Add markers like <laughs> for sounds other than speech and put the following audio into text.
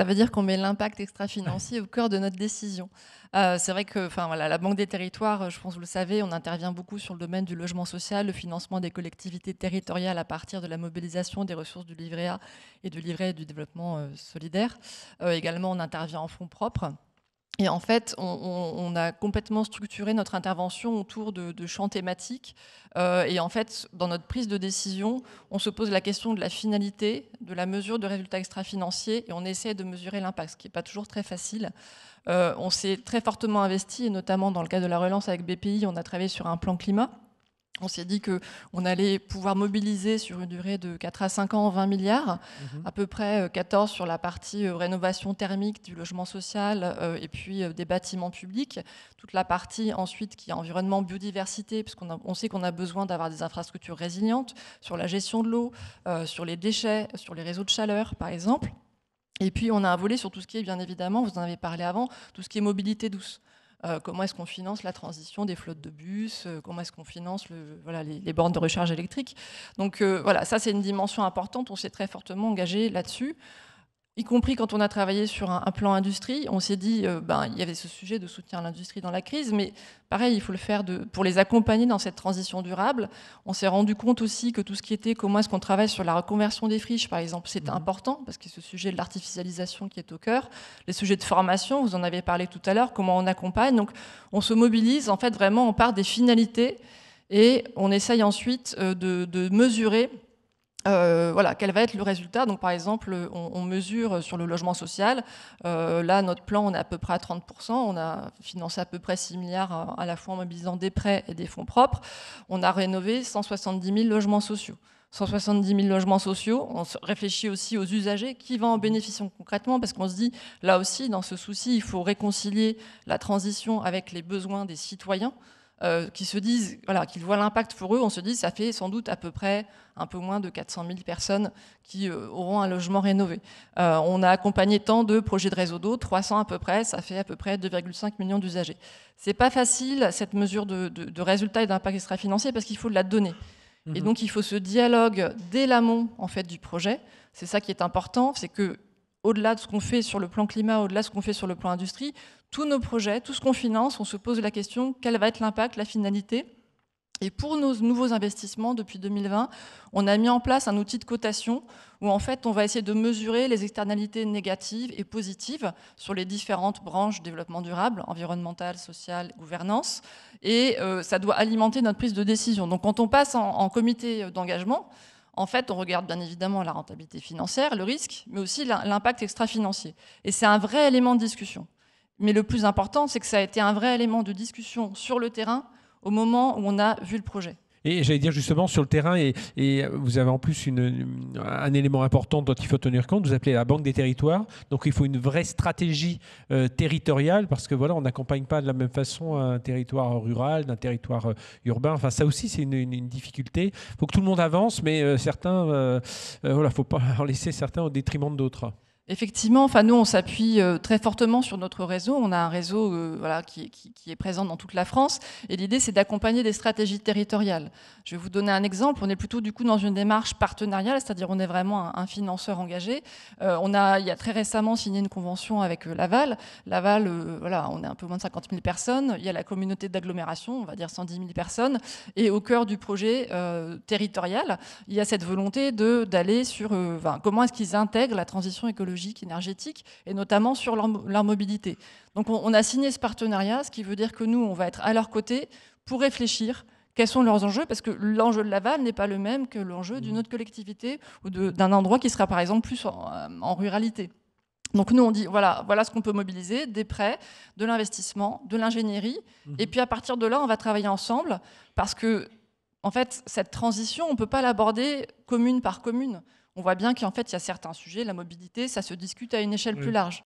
ça veut dire qu'on met l'impact extra-financier au cœur de notre décision. Euh, c'est vrai que enfin, voilà, la Banque des territoires, euh, je pense que vous le savez, on intervient beaucoup sur le domaine du logement social, le financement des collectivités territoriales à partir de la mobilisation des ressources du livret A et du livret du développement euh, solidaire. également, on intervient en fonds propres. Et en fait, on, a complètement structuré notre intervention autour de, champs thématiques. Euh, et en fait, dans notre prise de décision, on se pose la question de la finalité, de la mesure de résultats extra-financiers, et on essaie de mesurer l'impact, ce qui n'est pas toujours très facile. Euh, on s'est très fortement investi, et notamment dans le cas de la relance avec BPI, on a travaillé sur un plan climat on s'est dit qu'on allait pouvoir mobiliser sur une durée de 4 à 5 ans 20 milliards, mhm. à peu près 14 euh, sur la partie euh, rénovation thermique du logement social euh, et puis des bâtiments publics. Toute la partie ensuite qui est environnement, biodiversité, puisqu'on on sait qu'on a besoin d'avoir des infrastructures résilientes sur la gestion de l'eau, sur les déchets, sur les réseaux de chaleur par exemple. Et puis on a un volet sur tout ce qui est bien évidemment, vous en avez parlé avant, tout ce qui est mobilité douce. Euh, comment est-ce qu'on finance la transition des flottes de bus, euh, comment est-ce qu'on finance les, les, bornes de recharge électrique. Donc euh, voilà, ça c'est une dimension importante, on s'est très fortement engagé là-dessus y compris quand on a travaillé sur un, plan industrie, on s'est dit, euh, ben, il y avait ce sujet de soutien à l'industrie dans la crise, mais pareil, il faut le faire pour les accompagner dans cette transition durable. On s'est rendu compte aussi que tout ce qui était, comment est-ce qu'on travaille sur la reconversion des friches, par exemple, c'est mhm. important, parce que ce sujet de l'artificialisation qui est au cœur, les sujets de formation, vous en avez parlé tout à l'heure, comment on accompagne. Donc, on se mobilise, en fait, vraiment, on part des finalités, et on essaye ensuite euh, de mesurer euh, voilà, quel va être le résultat par exemple, on, mesure sur le logement social. Euh, là, notre plan, on est à peu près à 30%. On a financé à peu près 6 milliards euh, à, la fois en mobilisant des prêts et des fonds propres. On a rénové 170 000 logements sociaux. 170 000 logements sociaux. On réfléchit aussi aux usagers qui va en bénéficier concrètement, parce qu'on se dit, là aussi, dans ce souci, il faut réconcilier la transition avec les besoins des citoyens. Euh, qui se disent, voilà, qu'ils voient l'impact pour eux, on se dit ça fait sans doute à peu près un peu moins de 400 000 personnes qui euh, auront un logement rénové. Euh, on a accompagné tant de projets de réseau d'eau, 300 à peu près, ça fait à peu près 2,5 millions d'usagers. C'est pas facile cette mesure de, de, résultat et d'impact extra-financier parce qu'il faut la donner. Et mhm. donc il faut ce dialogue dès l'amont en fait du projet. C'est ça qui est important, c'est que au-delà de ce qu'on fait sur le plan climat, au-delà de ce qu'on fait sur le plan industrie, tous nos projets, tout ce qu'on finance, on se pose la question quel va être l'impact, la finalité et pour nos nouveaux investissements depuis 2020, on a mis en place un outil de cotation où en fait on va essayer de mesurer les externalités négatives et positives sur les différentes branches développement durable, environnemental, social, gouvernance. Et euh, ça doit alimenter notre prise de décision. Donc quand on passe en comité d'engagement, en fait, on regarde bien évidemment la rentabilité financière, le risque, mais aussi l'impact extra-financier. Et c'est un vrai élément de discussion. Mais le plus important, c'est que ça a été un vrai élément de discussion sur le terrain au moment où on a vu le projet. Et j'allais dire justement sur le terrain, et, vous avez en plus un élément important dont il faut tenir compte, vous appelez la Banque des territoires. Donc il faut une vraie stratégie euh, territoriale parce que voilà, on n'accompagne pas de la même façon un territoire rural, d'un territoire euh, urbain. Enfin, ça aussi, c'est une, difficulté. Il faut que tout le monde avance, mais euh, certains, voilà, faut pas <laughs> en laisser certains au détriment d'autres. Effectivement, enfin nous on s'appuie euh, très fortement sur notre réseau. On a un réseau euh, voilà, qui, est présent dans toute la France et l'idée c'est d'accompagner des stratégies territoriales. Je vais vous donner un exemple. On est plutôt du coup dans une démarche partenariale, c'est-à-dire on est vraiment un, financeur engagé. Euh, on a il y a très récemment signé une convention avec Laval. Laval, voilà, on est un peu moins de 50 000 personnes. Il y a la communauté d'agglomération, on va dire 110 000 personnes, et au cœur du projet territorial, il y a cette volonté de d'aller sur enfin, comment est-ce qu'ils intègrent la transition écologique énergétique, et notamment sur leur, mobilité. Donc on, a signé ce partenariat, ce qui veut dire que nous, on va être à leur côté pour réfléchir quels sont leurs enjeux, parce que l'enjeu de Laval n'est pas le même que l'enjeu d'une mmh. autre collectivité ou d'un endroit qui sera par exemple plus euh, en, ruralité. Donc nous, on dit, voilà, voilà ce qu'on peut mobiliser, des prêts, de l'investissement, de l'ingénierie. Mmh. Et puis à partir de là, on va travailler ensemble parce que, en fait, cette transition, on ne peut pas l'aborder commune par commune on voit bien qu'en fait, il y a certains sujets, la mobilité, ça se discute à une échelle plus large.